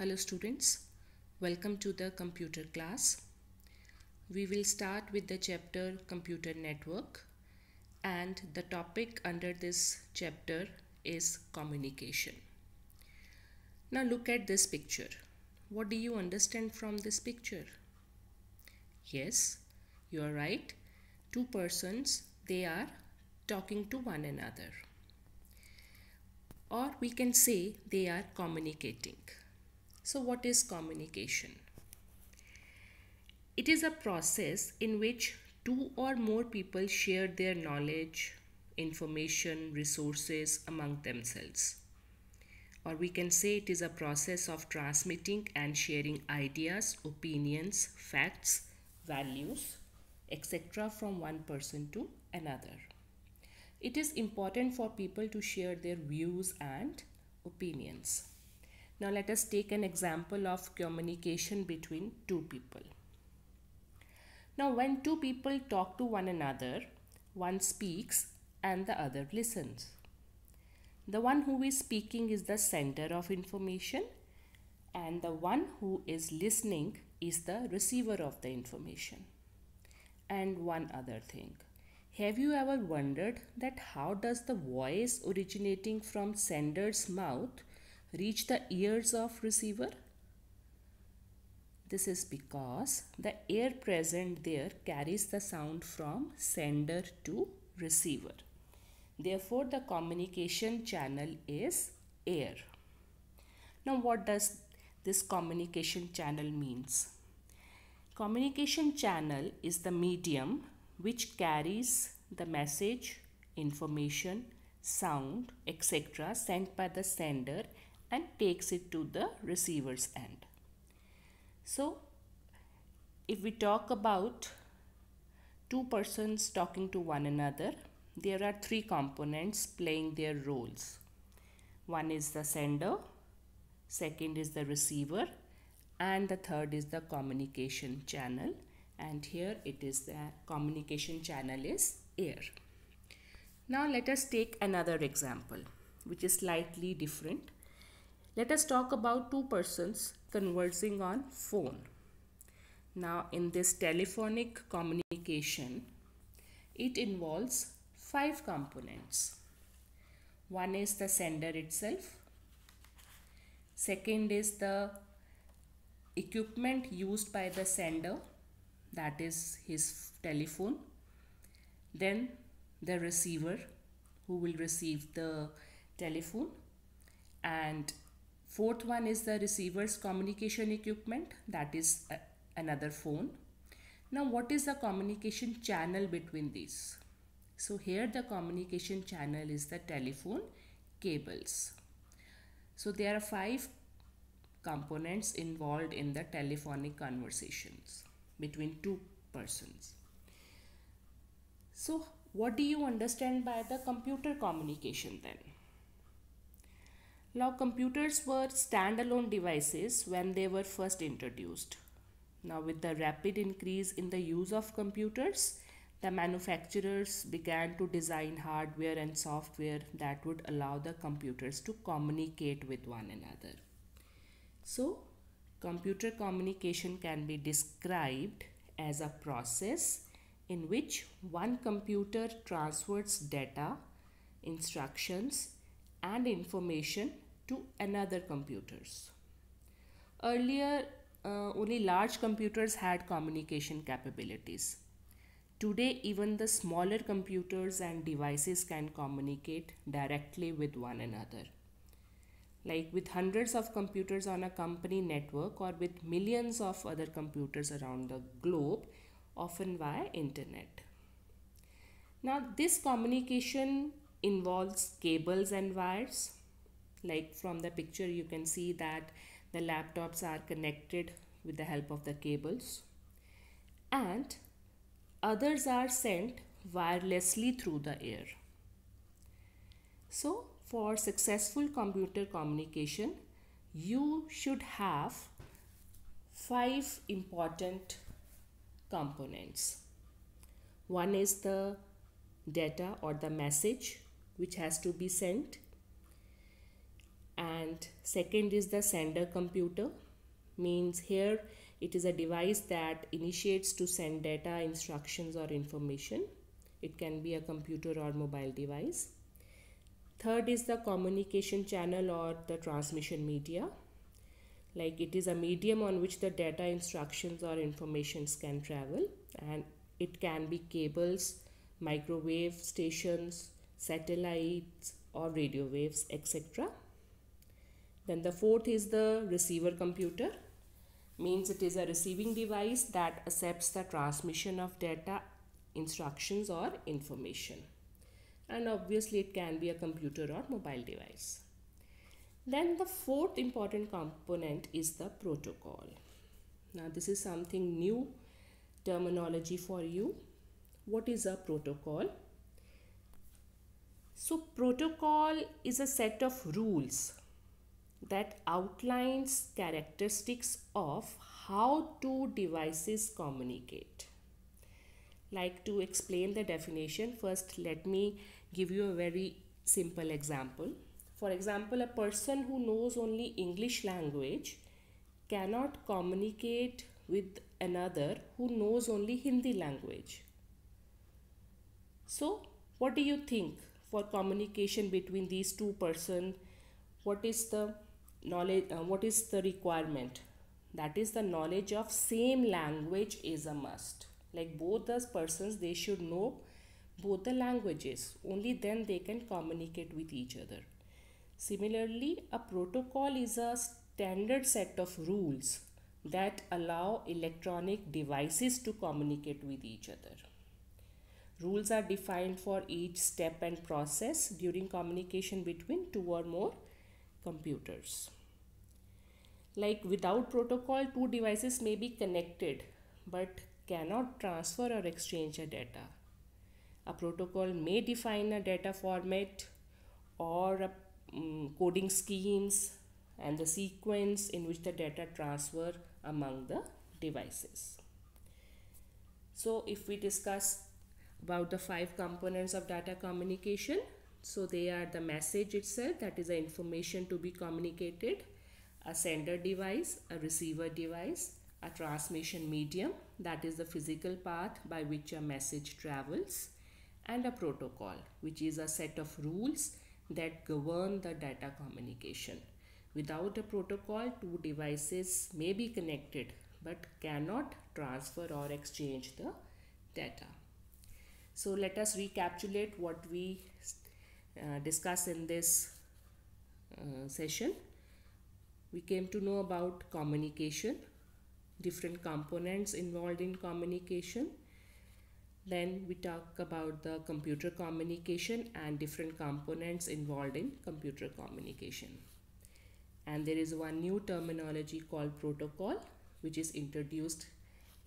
Hello students, welcome to the computer class. We will start with the chapter computer network and the topic under this chapter is communication. Now look at this picture. What do you understand from this picture? Yes, you are right. Two persons, they are talking to one another. Or we can say they are communicating so what is communication? It is a process in which two or more people share their knowledge, information, resources among themselves. Or we can say it is a process of transmitting and sharing ideas, opinions, facts, values, etc. from one person to another. It is important for people to share their views and opinions. Now let us take an example of communication between two people. Now when two people talk to one another, one speaks and the other listens. The one who is speaking is the sender of information and the one who is listening is the receiver of the information. And one other thing. Have you ever wondered that how does the voice originating from sender's mouth reach the ears of receiver? This is because the air present there carries the sound from sender to receiver. Therefore, the communication channel is air. Now, what does this communication channel means? Communication channel is the medium which carries the message, information, sound, etc. sent by the sender and takes it to the receiver's end. So if we talk about two persons talking to one another, there are three components playing their roles. One is the sender, second is the receiver, and the third is the communication channel. And here it is the communication channel is air. Now let us take another example, which is slightly different. Let us talk about two persons conversing on phone. Now in this telephonic communication, it involves five components. One is the sender itself. Second is the equipment used by the sender, that is his telephone. Then the receiver who will receive the telephone and Fourth one is the receiver's communication equipment, that is uh, another phone. Now, what is the communication channel between these? So, here the communication channel is the telephone cables. So, there are five components involved in the telephonic conversations between two persons. So, what do you understand by the computer communication then? Now computers were standalone devices when they were first introduced. Now with the rapid increase in the use of computers, the manufacturers began to design hardware and software that would allow the computers to communicate with one another. So computer communication can be described as a process in which one computer transfers data, instructions and information to another computers. Earlier, uh, only large computers had communication capabilities. Today, even the smaller computers and devices can communicate directly with one another. Like with hundreds of computers on a company network or with millions of other computers around the globe, often via internet. Now, this communication involves cables and wires like from the picture you can see that the laptops are connected with the help of the cables and others are sent wirelessly through the air so for successful computer communication you should have five important components one is the data or the message which has to be sent and second is the sender computer means here it is a device that initiates to send data instructions or information it can be a computer or mobile device third is the communication channel or the transmission media like it is a medium on which the data instructions or informations can travel and it can be cables microwave stations satellites or radio waves etc. Then the fourth is the receiver computer means it is a receiving device that accepts the transmission of data instructions or information and obviously it can be a computer or mobile device. Then the fourth important component is the protocol. Now this is something new terminology for you. What is a protocol? So protocol is a set of rules that outlines characteristics of how two devices communicate. Like to explain the definition, first let me give you a very simple example. For example, a person who knows only English language cannot communicate with another who knows only Hindi language. So, what do you think? for communication between these two person what is the knowledge uh, what is the requirement that is the knowledge of same language is a must like both the persons they should know both the languages only then they can communicate with each other similarly a protocol is a standard set of rules that allow electronic devices to communicate with each other Rules are defined for each step and process during communication between two or more computers. Like without protocol, two devices may be connected but cannot transfer or exchange a data. A protocol may define a data format or a, um, coding schemes and the sequence in which the data transfer among the devices. So if we discuss about the five components of data communication. So they are the message itself, that is the information to be communicated, a sender device, a receiver device, a transmission medium, that is the physical path by which a message travels, and a protocol, which is a set of rules that govern the data communication. Without a protocol, two devices may be connected but cannot transfer or exchange the data. So let us recapitulate what we uh, discussed in this uh, session. We came to know about communication, different components involved in communication. Then we talk about the computer communication and different components involved in computer communication. And there is one new terminology called protocol which is introduced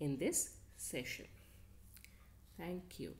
in this session. Thank you.